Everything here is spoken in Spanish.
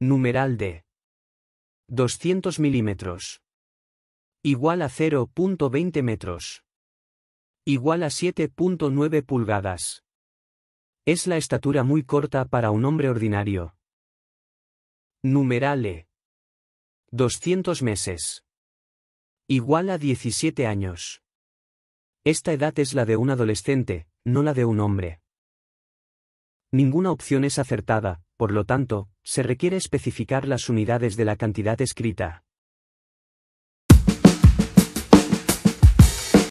Numeral de 200 milímetros. Igual a 0.20 metros. Igual a 7.9 pulgadas. Es la estatura muy corta para un hombre ordinario. Numeral E. 200 meses. Igual a 17 años. Esta edad es la de un adolescente, no la de un hombre. Ninguna opción es acertada, por lo tanto, se requiere especificar las unidades de la cantidad escrita.